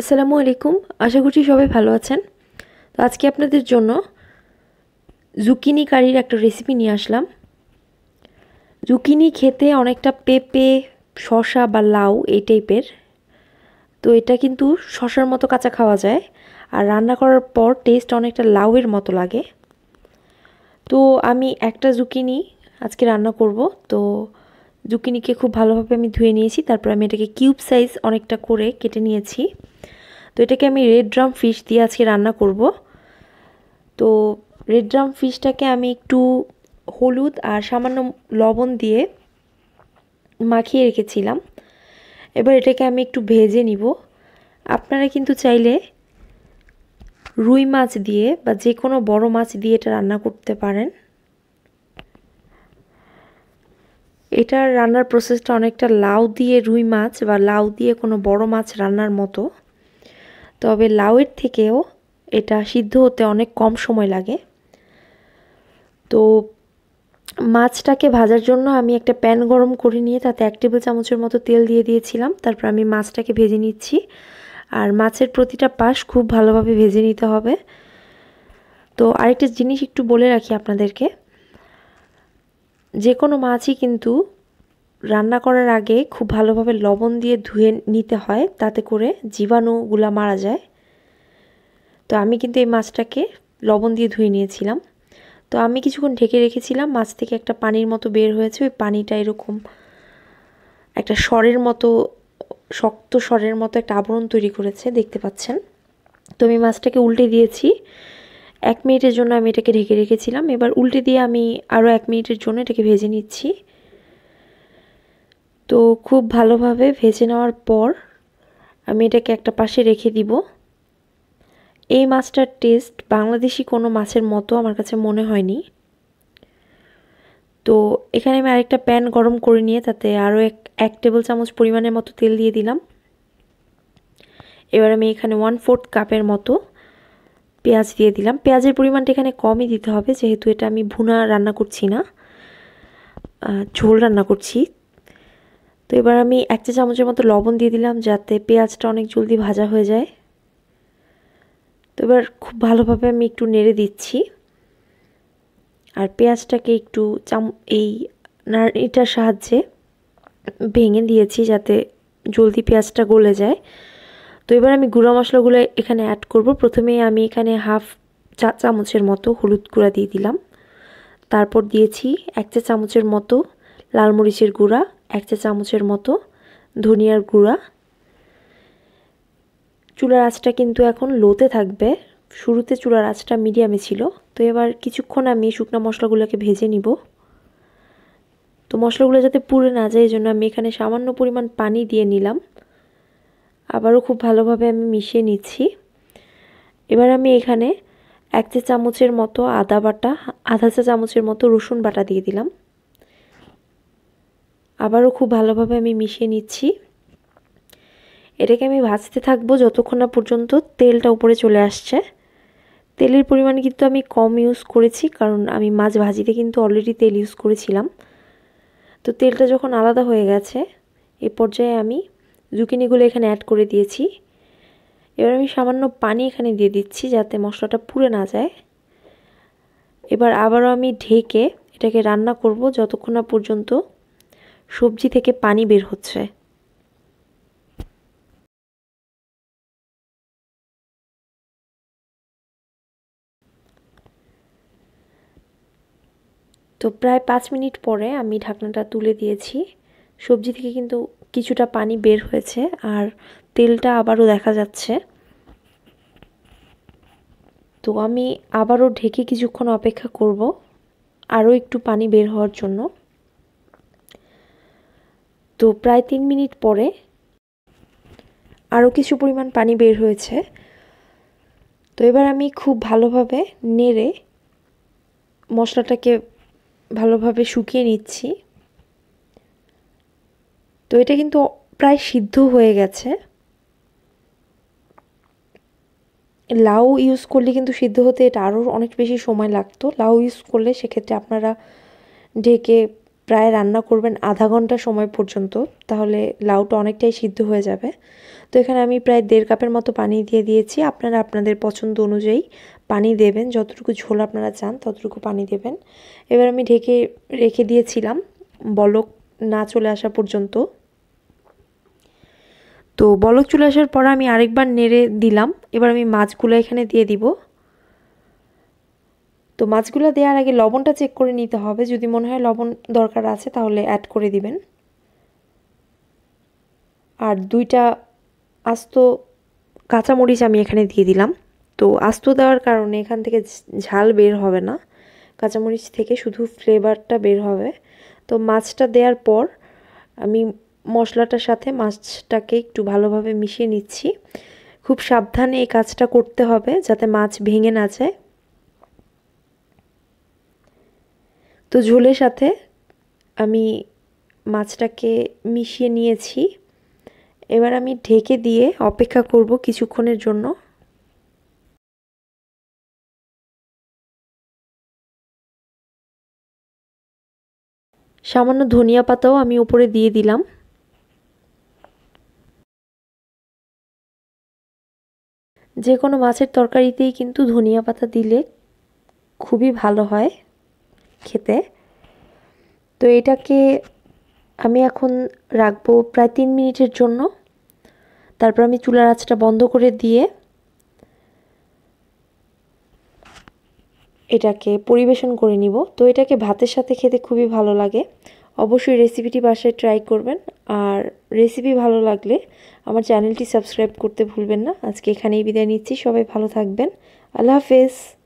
আসসালামু আলাইকুম আশা করছি সবাই ভালো আছেন তো আজকে আপনাদের জন্য জুকিনি কারির একটা রেসিপি নিয়ে আসলাম জুকিনি খেতে অনেকটা পেঁপে শশা বা লাউ এই টাইপের তো এটা কিন্তু শশার মতো কাঁচা খাওয়া যায় আর রান্না করার পর টেস্ট অনেকটা লাউয়ের মতো লাগে তো আমি একটা জুকিনি আজকে রান্না করব তো জুকিনিকে খুব ভালোভাবে আমি ধুয়ে নিয়েছি তারপর আমি এটাকে কিউব সাইজ অনেকটা করে কেটে নিয়েছি তো এটাকে আমি রেড ড্রাম ফিশ দিয়ে আজকে রান্না করব তো রেড ড্রাম ফিশটাকে আমি একটু হলুদ আর সামান্য লবণ দিয়ে মাখিয়ে রেখেছিলাম এবার এটাকে আমি একটু ভেজে নিব আপনারা কিন্তু চাইলে রুই মাছ দিয়ে বা যে কোনো বড় মাছ দিয়ে এটা রান্না করতে পারেন এটার রান্নার প্রসেসটা অনেকটা লাউ দিয়ে রুই মাছ বা লাউ দিয়ে কোনো বড় মাছ রান্নার মতো তবে লাউয়ের থেকেও এটা সিদ্ধ হতে অনেক কম সময় লাগে তো মাছটাকে ভাজার জন্য আমি একটা প্যান গরম করে নিয়ে তাতে এক টেবিল চামচের মতো তেল দিয়ে দিয়েছিলাম তারপর আমি মাছটাকে ভেজে নিচ্ছি আর মাছের প্রতিটা পাশ খুব ভালোভাবে ভেজে নিতে হবে তো আরেকটা জিনিস একটু বলে রাখি আপনাদেরকে যে কোনো মাছই কিন্তু রান্না করার আগে খুব ভালোভাবে লবণ দিয়ে ধুয়ে নিতে হয় তাতে করে জীবাণুগুলা মারা যায় তো আমি কিন্তু এই মাছটাকে লবণ দিয়ে ধুয়ে নিয়েছিলাম তো আমি কিছুক্ষণ ঢেকে রেখেছিলাম মাছ থেকে একটা পানির মতো বের হয়েছে ওই পানিটা এরকম একটা স্বরের মতো শক্ত স্বরের মতো একটা আবরণ তৈরি করেছে দেখতে পাচ্ছেন তো আমি মাছটাকে উল্টে দিয়েছি এক মিনিটের জন্য আমি এটাকে ঢেকে রেখেছিলাম এবার উল্টে দিয়ে আমি আরও এক মিনিটের জন্য এটাকে ভেজে নিচ্ছি তো খুব ভালোভাবে ভেজে নেওয়ার পর আমি এটাকে একটা পাশে রেখে দিব এই মাছটার টেস্ট বাংলাদেশি কোনো মাছের মতো আমার কাছে মনে হয়নি তো এখানে আমি আরেকটা প্যান গরম করে নিয়ে তাতে আরও এক এক টেবিল চামচ পরিমাণের মতো তেল দিয়ে দিলাম এবার আমি এখানে ওয়ান ফোর্থ কাপের মতো পেঁয়াজ দিয়ে দিলাম পেঁয়াজের পরিমাণটা এখানে কমই দিতে হবে যেহেতু এটা আমি ভুনা রান্না করছি না ঝোল রান্না করছি তো এবার আমি এক চা চামচের মতো লবণ দিয়ে দিলাম যাতে পেঁয়াজটা অনেক জলদি ভাজা হয়ে যায় তো এবার খুব ভালোভাবে আমি একটু নেড়ে দিচ্ছি আর পেঁয়াজটাকে একটু চাম এই নাড়িটার সাহায্যে ভেঙে দিয়েছি যাতে জলদি পেঁয়াজটা গলে যায় তো এবার আমি গুঁড়া মশলাগুলো এখানে অ্যাড করব প্রথমে আমি এখানে হাফ চা চামচের মতো হলুদ গুঁড়া দিয়ে দিলাম তারপর দিয়েছি এক চা চামচের মতো লাল মরিচের গুঁড়া এক চা চামচের মতো ধনিয়ার গুঁড়া চুলার আঁচটা কিন্তু এখন লোতে থাকবে শুরুতে চুলার আঁচটা মিডিয়ামে ছিল তো এবার কিছুক্ষণ আমি শুকনো মশলাগুলোকে ভেজে নিব তো মশলাগুলো যাতে পুড়ে না যায় এই জন্য আমি এখানে সামান্য পরিমাণ পানি দিয়ে নিলাম আবারও খুব ভালোভাবে আমি মিশিয়ে নিচ্ছি এবার আমি এখানে এক চা চামচের মতো আদা বাটা আধা চা চামচের মতো রসুন বাটা দিয়ে দিলাম আবারও খুব ভালোভাবে আমি মিশিয়ে নিচ্ছি এটাকে আমি ভাজতে থাকবো যতক্ষণ না পর্যন্ত তেলটা উপরে চলে আসছে তেলের পরিমাণ কিন্তু আমি কম ইউজ করেছি কারণ আমি মাছ ভাজিতে কিন্তু অলরেডি তেল ইউজ করেছিলাম তো তেলটা যখন আলাদা হয়ে গেছে এ পর্যায়ে আমি জুকিনিগুলো এখানে অ্যাড করে দিয়েছি এবার আমি সামান্য পানি এখানে দিয়ে দিচ্ছি যাতে মশলাটা পুড়ে না যায় এবার আবারও আমি ঢেকে এটাকে রান্না করব যতক্ষণ না পর্যন্ত সবজি থেকে পানি বের হচ্ছে তো প্রায় পাঁচ মিনিট পরে আমি ঢাকনাটা তুলে দিয়েছি সবজি থেকে কিন্তু কিছুটা পানি বের হয়েছে আর তেলটা আবারও দেখা যাচ্ছে তো আমি আবারও ঢেকে কিছুক্ষণ অপেক্ষা করব আরও একটু পানি বের হওয়ার জন্য তো প্রায় তিন মিনিট পরে আরও কিছু পরিমাণ পানি বের হয়েছে তো এবার আমি খুব ভালোভাবে নেড়ে মশলাটাকে ভালোভাবে শুকিয়ে নিচ্ছি তো এটা কিন্তু প্রায় সিদ্ধ হয়ে গেছে লাউ ইউজ করলে কিন্তু সিদ্ধ হতে এটা আরও অনেক বেশি সময় লাগতো লাউ ইউজ করলে সেক্ষেত্রে আপনারা ঢেকে প্রায় রান্না করবেন আধা ঘন্টা সময় পর্যন্ত তাহলে লাউটা অনেকটাই সিদ্ধ হয়ে যাবে তো এখানে আমি প্রায় দেড় কাপের মতো পানি দিয়ে দিয়েছি আপনারা আপনাদের পছন্দ অনুযায়ী পানি দেবেন যতটুকু ঝোল আপনারা চান ততটুকু পানি দেবেন এবার আমি ঢেকে রেখে দিয়েছিলাম বলক না চলে আসা পর্যন্ত তো বলক চলে আসার পর আমি আরেকবার নেড়ে দিলাম এবার আমি মাছগুলো এখানে দিয়ে দিব তো মাছগুলো দেওয়ার আগে লবণটা চেক করে নিতে হবে যদি মনে হয় লবণ দরকার আছে তাহলে অ্যাড করে দিবেন আর দুইটা আস্ত কাঁচামরিচ আমি এখানে দিয়ে দিলাম তো আস্ত দেওয়ার কারণে এখান থেকে ঝাল বের হবে না কাঁচামরিচ থেকে শুধু ফ্লেভারটা বের হবে তো মাছটা দেওয়ার পর আমি মশলাটার সাথে মাছটাকে একটু ভালোভাবে মিশিয়ে নিচ্ছি খুব সাবধানে এই কাজটা করতে হবে যাতে মাছ ভেঙে না যায় তো ঝোলের সাথে আমি মাছটাকে মিশিয়ে নিয়েছি এবার আমি ঢেকে দিয়ে অপেক্ষা করব কিছুক্ষণের জন্য সামান্য ধনিয়া পাতাও আমি উপরে দিয়ে দিলাম যে কোনো মাছের তরকারিতেই কিন্তু ধনিয়া পাতা দিলে খুবই ভালো হয় খেতে তো এটাকে আমি এখন রাখবো প্রায় তিন মিনিটের জন্য তারপর আমি চুলার আঁচটা বন্ধ করে দিয়ে এটাকে পরিবেশন করে নিব তো এটাকে ভাতের সাথে খেতে খুবই ভালো লাগে অবশ্যই রেসিপিটি বাসায় ট্রাই করবেন আর রেসিপি ভালো লাগলে আমার চ্যানেলটি সাবস্ক্রাইব করতে ভুলবেন না আজকে এখানেই বিদায় নিচ্ছি সবাই ভালো থাকবেন আল্লাহ হাফেজ